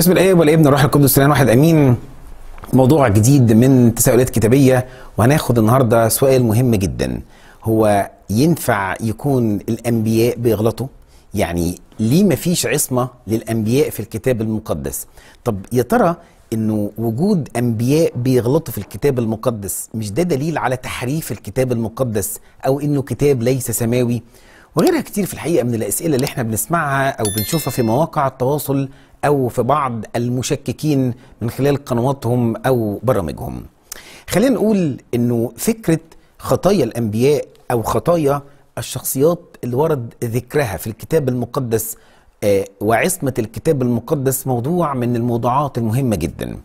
بسم الله والابن والروح القدس الان واحد امين موضوع جديد من تساؤلات كتابيه وهناخد النهارده سؤال مهم جدا هو ينفع يكون الانبياء بيغلطوا يعني ليه مفيش عصمه للانبياء في الكتاب المقدس طب يا ترى انه وجود انبياء بيغلطوا في الكتاب المقدس مش ده دليل على تحريف الكتاب المقدس او انه كتاب ليس سماوي وغيرها كتير في الحقيقه من الاسئله اللي احنا بنسمعها او بنشوفها في مواقع التواصل او في بعض المشككين من خلال قنواتهم او برامجهم. خلينا نقول انه فكره خطايا الانبياء او خطايا الشخصيات اللي ورد ذكرها في الكتاب المقدس آه، وعصمه الكتاب المقدس موضوع من الموضوعات المهمه جدا.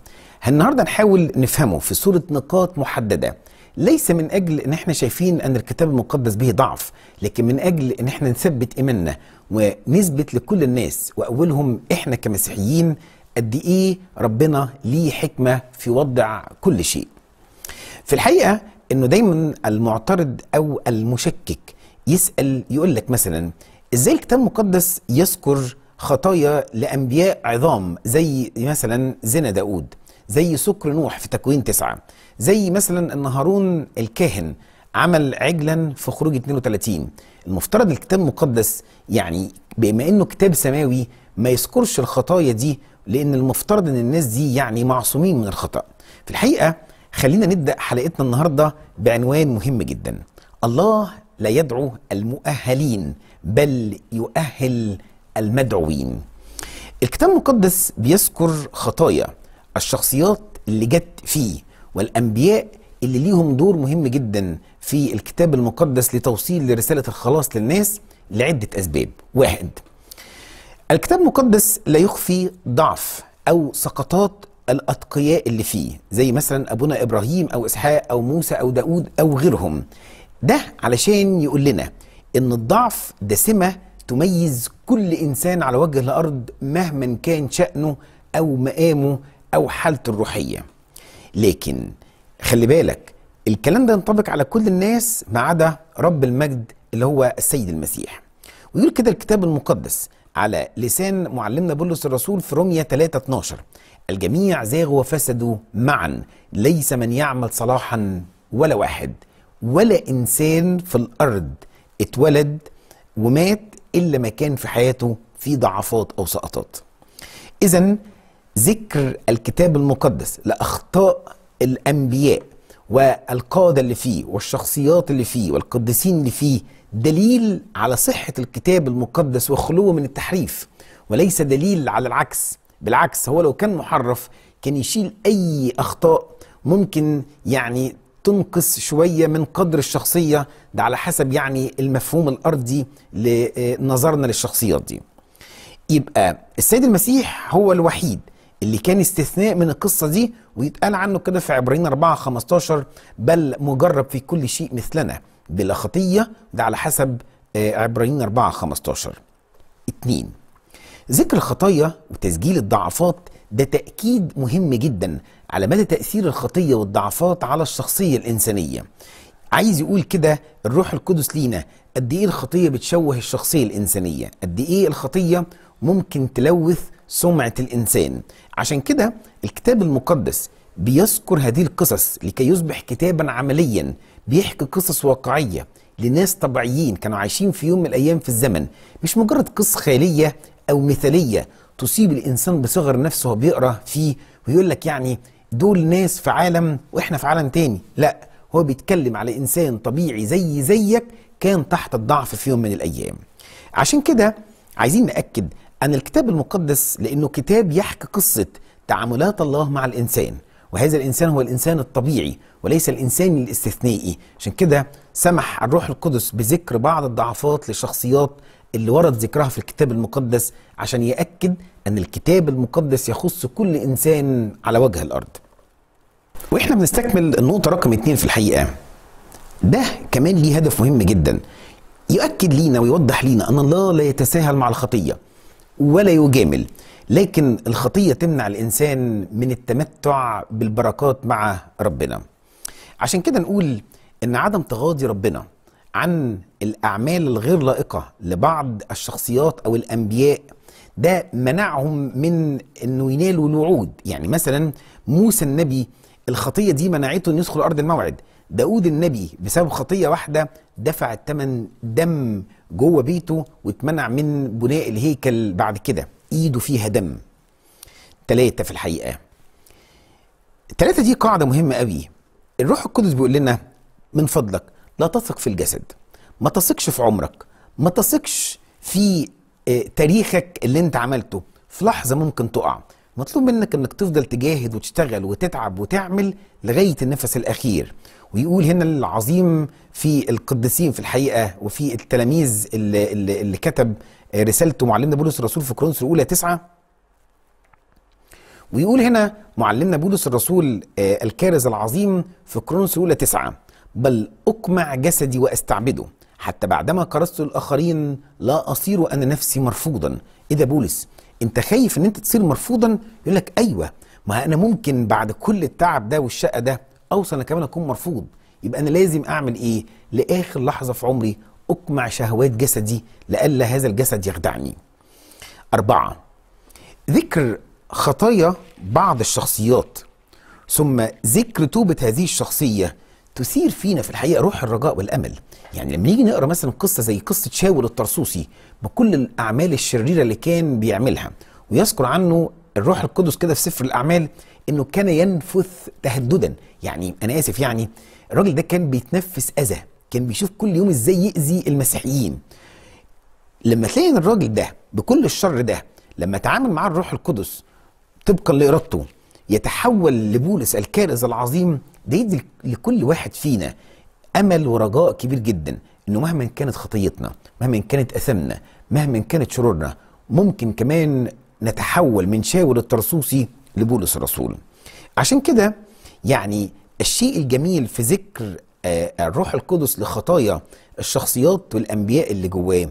النهارده نحاول نفهمه في صوره نقاط محدده ليس من اجل ان احنا شايفين ان الكتاب المقدس به ضعف لكن من اجل ان احنا نثبت ايماننا ونثبت لكل الناس واولهم احنا كمسيحيين قد ايه ربنا ليه حكمه في وضع كل شيء في الحقيقه انه دايما المعترض او المشكك يسال يقول لك مثلا ازاي الكتاب المقدس يذكر خطايا لانبياء عظام زي مثلا زنا داود زي سكر نوح في تكوين تسعة زي مثلا ان هارون الكاهن عمل عجلا في خروج 32 المفترض الكتاب المقدس يعني بما انه كتاب سماوي ما يذكرش الخطايا دي لان المفترض ان الناس دي يعني معصومين من الخطا في الحقيقه خلينا نبدا حلقتنا النهارده بعنوان مهم جدا الله لا يدعو المؤهلين بل يؤهل المدعوين الكتاب المقدس بيذكر خطايا الشخصيات اللي جت فيه والأنبياء اللي ليهم دور مهم جدا في الكتاب المقدس لتوصيل رسالة الخلاص للناس لعدة أسباب واحد الكتاب المقدس لا يخفي ضعف أو سقطات الأتقياء اللي فيه زي مثلا أبونا إبراهيم أو إسحاق أو موسى أو داود أو غيرهم ده علشان يقول لنا إن الضعف ده سمة تميز كل إنسان على وجه الأرض مهما كان شأنه أو مقامه أو حالته الروحية لكن خلي بالك الكلام ده ينطبق على كل الناس ما عدا رب المجد اللي هو السيد المسيح ويقول كده الكتاب المقدس على لسان معلمنا بولس الرسول في رومية 3 12 الجميع زاغوا وفسدوا معا ليس من يعمل صلاحا ولا واحد ولا إنسان في الأرض اتولد ومات إلا ما كان في حياته في ضعفات أو سقطات إذا ذكر الكتاب المقدس لأخطاء الأنبياء والقادة اللي فيه والشخصيات اللي فيه والقديسين اللي فيه دليل على صحة الكتاب المقدس وخلوه من التحريف وليس دليل على العكس بالعكس هو لو كان محرف كان يشيل أي أخطاء ممكن يعني تنقص شوية من قدر الشخصية ده على حسب يعني المفهوم الأرضي لنظرنا آه، للشخصيات دي يبقى السيد المسيح هو الوحيد اللي كان استثناء من القصة دي ويتقال عنه كده في عبرين 4 15 بل مجرب في كل شيء مثلنا بلا خطية ده على حسب آه، عبرين 4 15 اتنين ذكر الخطايا وتسجيل الضعفات ده تأكيد مهم جدا على مدى تأثير الخطية والضعفات على الشخصية الإنسانية عايز يقول كده الروح القدس لينا قد ايه الخطيه بتشوه الشخصيه الانسانيه قد ايه الخطيه ممكن تلوث سمعة الإنسان عشان كده الكتاب المقدس بيذكر هذه القصص لكي يصبح كتابا عمليا بيحكي قصص واقعية لناس طبيعيين كانوا عايشين في يوم من الأيام في الزمن مش مجرد قصة خيالية أو مثالية تصيب الإنسان بصغر نفسه بيقرأ فيه ويقول لك يعني دول ناس في عالم وإحنا في عالم تاني لأ هو بيتكلم على إنسان طبيعي زي زيك كان تحت الضعف في يوم من الأيام عشان كده عايزين نأكد أن الكتاب المقدس لأنه كتاب يحكي قصة تعاملات الله مع الإنسان وهذا الإنسان هو الإنسان الطبيعي وليس الإنسان الاستثنائي عشان كده سمح الروح القدس بذكر بعض الضعفات لشخصيات اللي ورد ذكرها في الكتاب المقدس عشان يأكد أن الكتاب المقدس يخص كل إنسان على وجه الأرض وإحنا بنستكمل النقطة رقم اتنين في الحقيقة ده كمان ليه هدف مهم جدا يؤكد لينا ويوضح لينا أن الله لا يتساهل مع الخطية ولا يجامل لكن الخطيه تمنع الانسان من التمتع بالبركات مع ربنا عشان كده نقول ان عدم تغاضي ربنا عن الاعمال الغير لائقه لبعض الشخصيات او الانبياء ده منعهم من انه ينالوا الوعود يعني مثلا موسى النبي الخطيه دي منعته انه يدخل ارض الموعد داود النبي بسبب خطيه واحده دفع الثمن دم جوه بيته واتمنع من بناء الهيكل بعد كده ايده فيها دم ثلاثة في الحقيقة ثلاثة دي قاعدة مهمة قوي الروح القدس بيقول لنا من فضلك لا تثق في الجسد ما تثقش في عمرك ما تثقش في آه، تاريخك اللي انت عملته في لحظة ممكن تقع مطلوب منك انك تفضل تجاهد وتشتغل وتتعب وتعمل لغاية النفس الأخير ويقول هنا العظيم في القديسين في الحقيقه وفي التلاميذ اللي, اللي, كتب رسالته معلمنا بولس الرسول في كورنثوس الاولى تسعه ويقول هنا معلمنا بولس الرسول آه، الكارز العظيم في كورنثوس الاولى تسعه بل اقمع جسدي واستعبده حتى بعدما كرست الاخرين لا اصير انا نفسي مرفوضا ايه ده بولس انت خايف ان انت تصير مرفوضا يقول لك ايوه ما انا ممكن بعد كل التعب ده والشقه ده اوصل انا كمان اكون مرفوض يبقى انا لازم اعمل ايه لاخر لحظه في عمري اقمع شهوات جسدي لئلا هذا الجسد يخدعني اربعه ذكر خطايا بعض الشخصيات ثم ذكر توبه هذه الشخصيه تثير فينا في الحقيقه روح الرجاء والامل يعني لما نيجي نقرا مثلا قصه زي قصه شاول الطرسوسي بكل الاعمال الشريره اللي كان بيعملها ويذكر عنه الروح القدس كده في سفر الاعمال انه كان ينفث تهددا يعني انا اسف يعني الراجل ده كان بيتنفس اذى كان بيشوف كل يوم ازاي يأذي المسيحيين لما تلاقي الراجل ده بكل الشر ده لما تعامل معاه الروح القدس طبقا لارادته يتحول لبولس الكارث العظيم ده يدي لكل واحد فينا امل ورجاء كبير جدا انه مهما كانت خطيتنا مهما كانت اثامنا مهما كانت شرورنا ممكن كمان نتحول من شاول الطرسوسي لبولس الرسول عشان كده يعني الشيء الجميل في ذكر آه، الروح القدس لخطايا الشخصيات والانبياء اللي جواه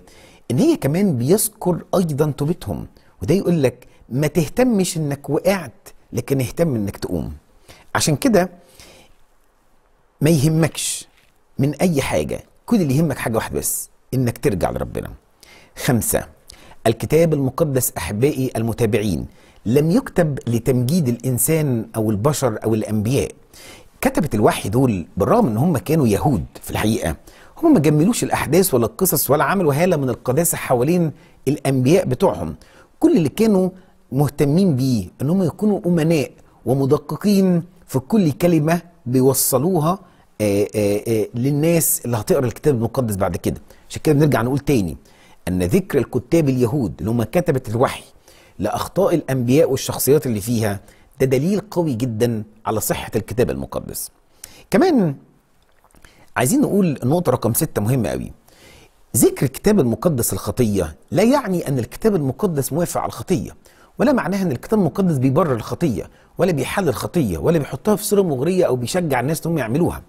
ان هي كمان بيذكر ايضا توبتهم وده يقول لك ما تهتمش انك وقعت لكن اهتم انك تقوم عشان كده ما يهمكش من اي حاجه كل اللي يهمك حاجه واحده بس انك ترجع لربنا خمسه الكتاب المقدس احبائي المتابعين لم يكتب لتمجيد الانسان او البشر او الانبياء كتبت الوحي دول بالرغم ان هم كانوا يهود في الحقيقه هم ما جملوش الاحداث ولا القصص ولا عملوا هاله من القداسه حوالين الانبياء بتوعهم كل اللي كانوا مهتمين بيه ان هم يكونوا امناء ومدققين في كل كلمه بيوصلوها آآ آه، آآ آه، آه، للناس اللي هتقرا الكتاب المقدس بعد كده عشان كده بنرجع نقول تاني أن ذكر الكتاب اليهود اللي هم كتبة الوحي لأخطاء الأنبياء والشخصيات اللي فيها ده دليل قوي جدا على صحة الكتاب المقدس كمان عايزين نقول النقطة رقم ستة مهمة قوي ذكر الكتاب المقدس الخطية لا يعني أن الكتاب المقدس موافق على الخطية ولا معناها ان الكتاب المقدس بيبرر الخطيه ولا بيحل الخطيه ولا بيحطها في صوره مغريه او بيشجع الناس انهم يعملوها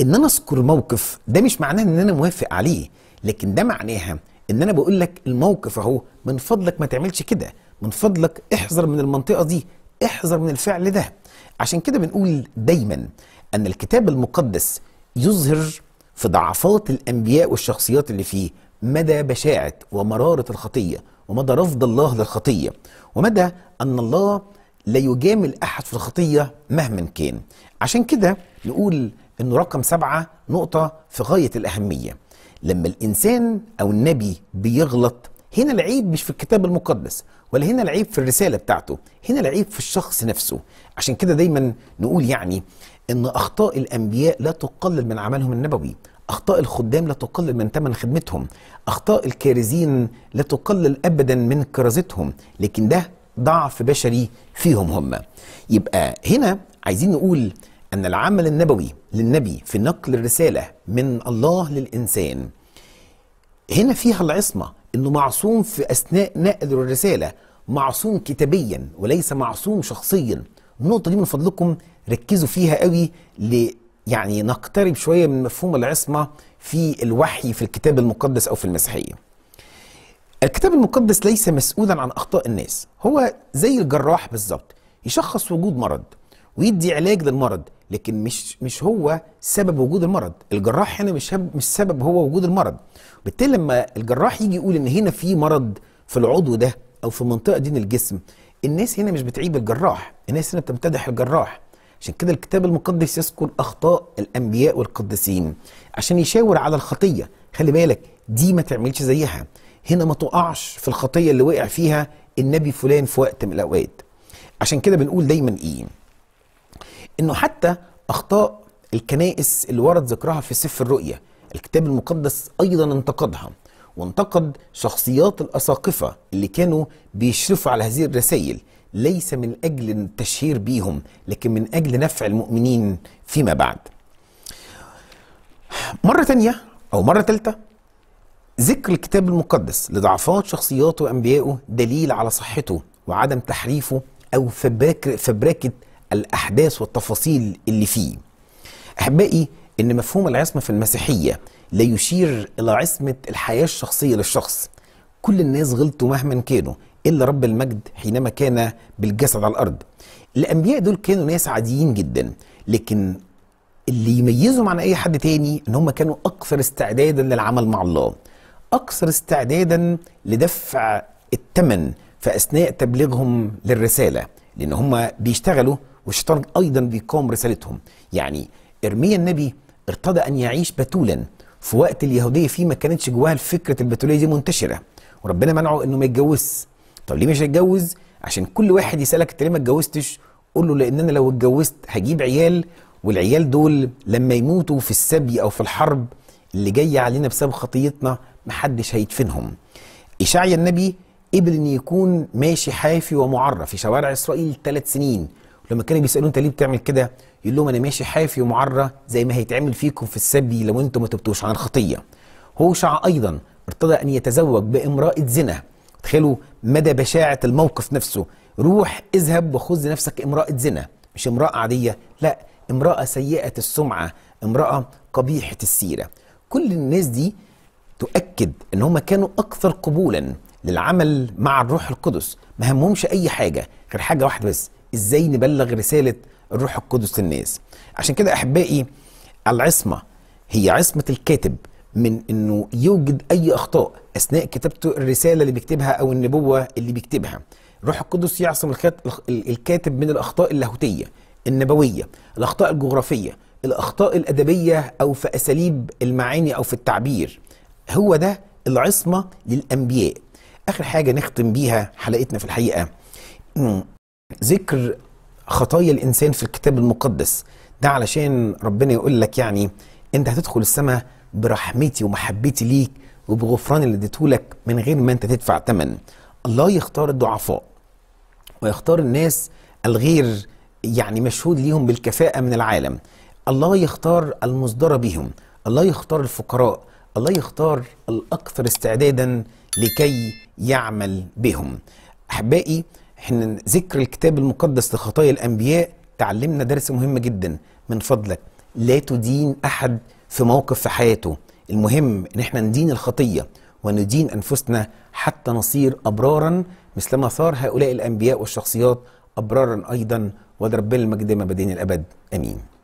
ان انا اذكر موقف ده مش معناه ان انا موافق عليه لكن ده معناها ان انا بقول لك الموقف اهو من فضلك ما تعملش كده من فضلك احذر من المنطقه دي احذر من الفعل ده عشان كده بنقول دايما ان الكتاب المقدس يظهر في ضعفات الانبياء والشخصيات اللي فيه مدى بشاعه ومراره الخطيه ومدى رفض الله للخطيه ومدى ان الله لا يجامل احد في الخطيه مهما كان عشان كده نقول انه رقم سبعه نقطه في غايه الاهميه لما الانسان او النبي بيغلط هنا العيب مش في الكتاب المقدس ولا هنا العيب في الرساله بتاعته هنا العيب في الشخص نفسه عشان كده دايما نقول يعني ان اخطاء الانبياء لا تقلل من عملهم النبوي اخطاء الخدام لا تقلل من ثمن خدمتهم اخطاء الكارزين لا تقلل ابدا من كرازتهم لكن ده ضعف بشري فيهم هم يبقى هنا عايزين نقول أن العمل النبوي للنبي في نقل الرسالة من الله للإنسان هنا فيها العصمة أنه معصوم في أثناء نقل الرسالة معصوم كتابيا وليس معصوم شخصيا النقطة دي من فضلكم ركزوا فيها قوي ل يعني نقترب شوية من مفهوم العصمة في الوحي في الكتاب المقدس أو في المسيحية الكتاب المقدس ليس مسؤولا عن أخطاء الناس هو زي الجراح بالظبط يشخص وجود مرض ويدي علاج للمرض لكن مش مش هو سبب وجود المرض الجراح هنا مش مش سبب هو وجود المرض بالتالي لما الجراح يجي يقول ان هنا في مرض في العضو ده او في المنطقه دي من الجسم الناس هنا مش بتعيب الجراح الناس هنا بتمتدح الجراح عشان كده الكتاب المقدس يذكر اخطاء الانبياء والقديسين عشان يشاور على الخطيه خلي بالك دي ما تعملش زيها هنا ما تقعش في الخطيه اللي وقع فيها النبي فلان في وقت من الاوقات عشان كده بنقول دايما ايه انه حتى اخطاء الكنائس اللي ورد ذكرها في سفر الرؤيا الكتاب المقدس ايضا انتقدها وانتقد شخصيات الاساقفه اللي كانوا بيشرفوا على هذه الرسائل ليس من اجل التشهير بيهم لكن من اجل نفع المؤمنين فيما بعد مره تانية او مره ثالثه ذكر الكتاب المقدس لضعفات شخصياته وانبيائه دليل على صحته وعدم تحريفه او فبراكه الأحداث والتفاصيل اللي فيه أحبائي إن مفهوم العصمة في المسيحية لا يشير إلى عصمة الحياة الشخصية للشخص كل الناس غلطوا مهما كانوا إلا رب المجد حينما كان بالجسد على الأرض الأنبياء دول كانوا ناس عاديين جدا لكن اللي يميزهم عن أي حد تاني إن هم كانوا أكثر استعدادا للعمل مع الله أكثر استعدادا لدفع التمن في أثناء تبليغهم للرسالة لأن هم بيشتغلوا والشيطان أيضا بيقاوم رسالتهم يعني إرميا النبي ارتضى أن يعيش بتولا في وقت اليهودية فيه ما كانتش جواها فكرة البتولية دي منتشرة وربنا منعه انه ما يتجوزش طب ليه مش هيتجوز عشان كل واحد يسالك انت ليه ما اتجوزتش قول له لان انا لو اتجوزت هجيب عيال والعيال دول لما يموتوا في السبي او في الحرب اللي جايه علينا بسبب خطيتنا محدش هيدفنهم اشعيا النبي قبل ان يكون ماشي حافي ومعرف في شوارع اسرائيل ثلاث سنين لما كانوا بيسالوه انت ليه بتعمل كده يقول لهم انا ماشي حافي ومعره زي ما هيتعمل فيكم في السبي لو انتم ما تبتوش عن خطيه هوشع ايضا ارتضى ان يتزوج بامراه زنا تخيلوا مدى بشاعه الموقف نفسه روح اذهب وخذ لنفسك امراه زنا مش امراه عاديه لا امراه سيئه السمعه امراه قبيحه السيره كل الناس دي تؤكد ان هم كانوا اكثر قبولا للعمل مع الروح القدس ما همهمش اي حاجه غير حاجه واحده بس ازاي نبلغ رساله الروح القدس للناس عشان كده احبائي العصمه هي عصمه الكاتب من انه يوجد اي اخطاء اثناء كتابته الرساله اللي بيكتبها او النبوه اللي بيكتبها روح القدس يعصم الكاتب من الاخطاء اللاهوتيه النبويه الاخطاء الجغرافيه الاخطاء الادبيه او في اساليب المعاني او في التعبير هو ده العصمه للانبياء اخر حاجه نختم بيها حلقتنا في الحقيقه ذكر خطايا الانسان في الكتاب المقدس ده علشان ربنا يقول لك يعني انت هتدخل السماء برحمتي ومحبتي ليك وبغفران اللي اديتهولك من غير ما انت تدفع ثمن الله يختار الضعفاء ويختار الناس الغير يعني مشهود ليهم بالكفاءة من العالم الله يختار المصدر بهم الله يختار الفقراء الله يختار الأكثر استعدادا لكي يعمل بهم أحبائي احنا ذكر الكتاب المقدس لخطايا الانبياء تعلمنا درس مهم جدا من فضلك لا تدين احد في موقف في حياته المهم ان احنا ندين الخطيه وندين انفسنا حتى نصير ابرارا مثلما صار هؤلاء الانبياء والشخصيات ابرارا ايضا ولربنا المجد ما بدين الابد امين